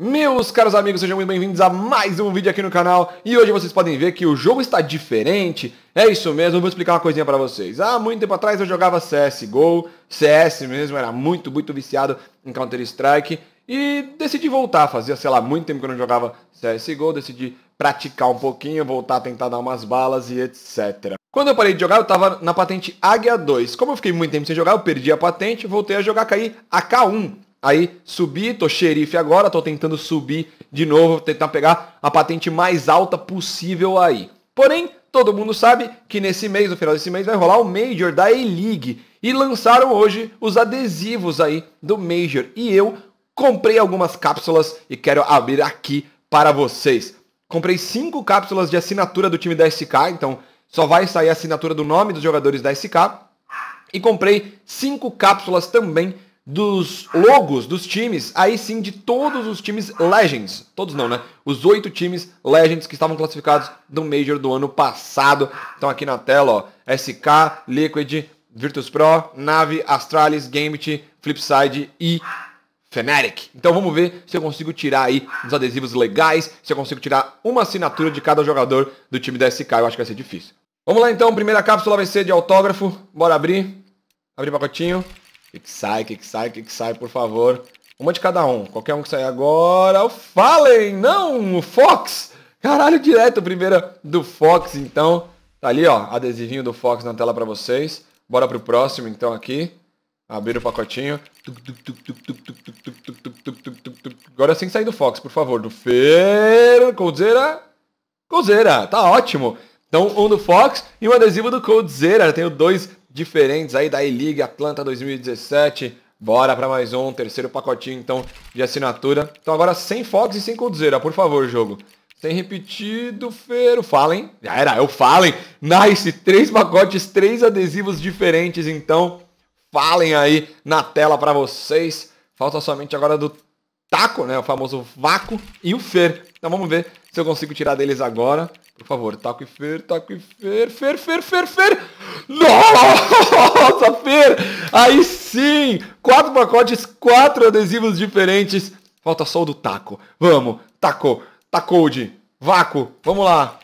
Meus caros amigos, sejam muito bem-vindos a mais um vídeo aqui no canal e hoje vocês podem ver que o jogo está diferente, é isso mesmo, vou explicar uma coisinha para vocês. Há muito tempo atrás eu jogava CSGO, CS mesmo, era muito, muito viciado em Counter-Strike e decidi voltar, fazia, sei lá, muito tempo que eu não jogava CSGO, decidi praticar um pouquinho, voltar a tentar dar umas balas e etc. Quando eu parei de jogar, eu tava na patente Águia 2. Como eu fiquei muito tempo sem jogar, eu perdi a patente, voltei a jogar, caí a K1. Aí subi, tô xerife agora, tô tentando subir de novo, tentar pegar a patente mais alta possível aí. Porém, todo mundo sabe que nesse mês, no final desse mês, vai rolar o Major da E-League. E lançaram hoje os adesivos aí do Major. E eu comprei algumas cápsulas e quero abrir aqui para vocês. Comprei cinco cápsulas de assinatura do time da SK, então só vai sair a assinatura do nome dos jogadores da SK. E comprei cinco cápsulas também dos logos dos times, aí sim de todos os times Legends. Todos não, né? Os oito times Legends que estavam classificados no Major do ano passado. Estão aqui na tela, ó. SK, Liquid, Virtus Pro, Nave, Astralis, Gambit, Flipside e Fnatic. Então vamos ver se eu consigo tirar aí os adesivos legais, se eu consigo tirar uma assinatura de cada jogador do time da SK. Eu acho que vai ser difícil. Vamos lá então, primeira cápsula vai ser de autógrafo. Bora abrir. Abrir pacotinho. Que que sai, que que sai, que que sai, por favor. Uma de cada um. Qualquer um que sair agora. O Fallen! Não! O Fox! Caralho, direto. Primeira do Fox, então. Tá ali, ó. Adesivinho do Fox na tela pra vocês. Bora pro próximo, então, aqui. Abrir o pacotinho. Agora sem sair do Fox, por favor. Do Fer... Coldzera. Coldzera. Tá ótimo. Então, um do Fox e um adesivo do Coldzera. Tenho dois diferentes aí da E-League Atlanta 2017. Bora para mais um, terceiro pacotinho então de assinatura. Então agora sem Fox e sem Coldzera, por favor, jogo. Sem repetido, Fero. Fallen. Já era, eu Fallen. Nice, três pacotes, três adesivos diferentes então. Fallen aí na tela para vocês. Falta somente agora do Taco, né, o famoso Vaco e o Fer. Então vamos ver se eu consigo tirar deles agora. Por favor, taco e Fer, taco e Fer, Fer, Fer, Fer, Fer. Nossa, Fer! Aí sim! Quatro pacotes, quatro adesivos diferentes. Falta só o do taco. Vamos, taco, tacode, vácuo, vamos lá.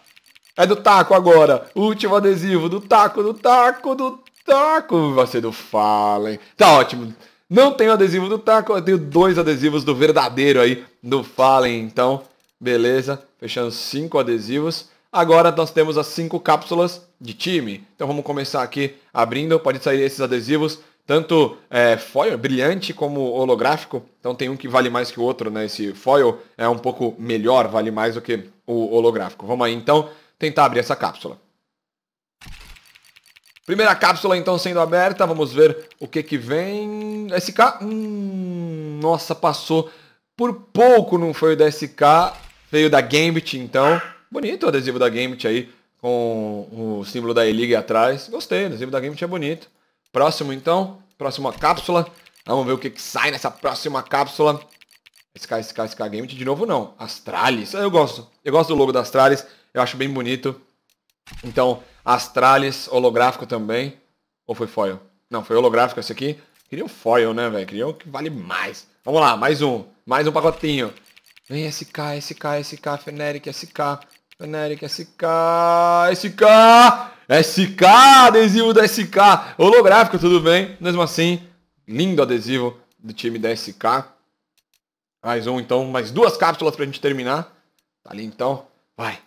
É do taco agora. Último adesivo do taco, do taco, do taco. Vai ser do Fallen. Tá ótimo. Não tenho adesivo do taco, eu tenho dois adesivos do verdadeiro aí, do Fallen. Então, beleza. Fechando cinco adesivos. Agora nós temos as cinco cápsulas de time. Então vamos começar aqui abrindo. Pode sair esses adesivos, tanto é, foil, brilhante, como holográfico. Então tem um que vale mais que o outro, né? Esse foil é um pouco melhor, vale mais do que o holográfico. Vamos aí então tentar abrir essa cápsula. Primeira cápsula então sendo aberta, vamos ver o que que vem. SK, hum, nossa, passou por pouco, não foi o da SK, veio da Gambit então. Bonito o adesivo da Gambit aí, com o símbolo da E-League atrás. Gostei, o adesivo da Gambit é bonito. Próximo então, próxima cápsula. Vamos ver o que, que sai nessa próxima cápsula. SK, SK, SK Gambit de novo não. Astralis, eu gosto. Eu gosto do logo da Astralis, eu acho bem bonito. Então, Astralis, holográfico também. Ou foi foil? Não, foi holográfico esse aqui. Queria um foil, né, velho? Queria um que vale mais. Vamos lá, mais um. Mais um pacotinho. Vem SK, SK, SK, esse SK. Fnatic SK, SK, SK, adesivo da SK, holográfico, tudo bem? Mesmo assim, lindo adesivo do time da SK. Mais um, então, mais duas cápsulas pra gente terminar. Tá ali, então, vai.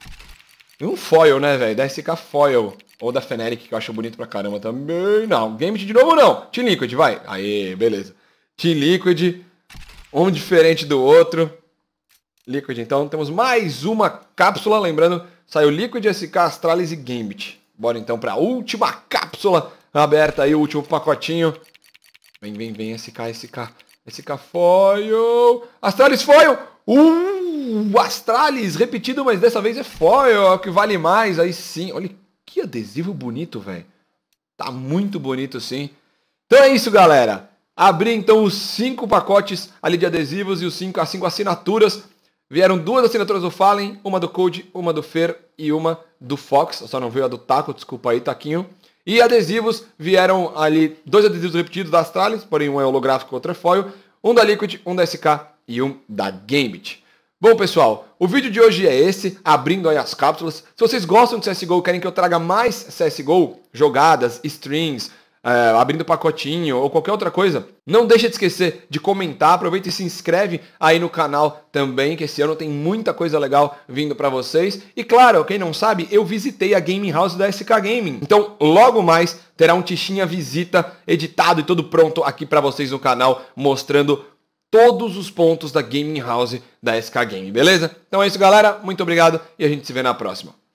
E um foil, né, velho? Da SK foil. Ou da Feneric que eu acho bonito pra caramba também. Não, Game de novo não. Team Liquid, vai. Aê, beleza. Team Liquid, um diferente do outro. Liquid, então temos mais uma cápsula. Lembrando, saiu Liquid, SK, Astralis e Gambit. Bora então para a última cápsula aberta aí, o último pacotinho. Vem, vem, vem, SK, SK. SK foil. Astralis foil! Uh, Astralis, repetido, mas dessa vez é foil, é o que vale mais. Aí sim, olha que adesivo bonito, velho. Tá muito bonito sim. Então é isso, galera. Abri então os cinco pacotes ali de adesivos e os cinco, as cinco assinaturas Vieram duas assinaturas do Fallen, uma do Code, uma do Fer e uma do Fox. só não veio a do Taco, desculpa aí, Taquinho. E adesivos vieram ali, dois adesivos repetidos da Astralis, porém um é holográfico, outro é foil. Um da Liquid, um da SK e um da Gambit. Bom, pessoal, o vídeo de hoje é esse, abrindo aí as cápsulas. Se vocês gostam de CSGO e querem que eu traga mais CSGO, jogadas, streams, é, abrindo pacotinho ou qualquer outra coisa, não deixa de esquecer de comentar, aproveita e se inscreve aí no canal também, que esse ano tem muita coisa legal vindo para vocês. E claro, quem não sabe, eu visitei a Gaming House da SK Gaming. Então, logo mais terá um Tichinha Visita editado e tudo pronto aqui para vocês no canal, mostrando todos os pontos da Gaming House da SK Gaming, beleza? Então é isso, galera. Muito obrigado e a gente se vê na próxima.